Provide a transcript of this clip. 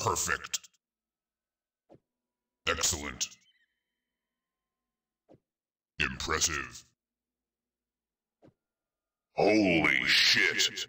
Perfect. Excellent. Impressive. Holy shit!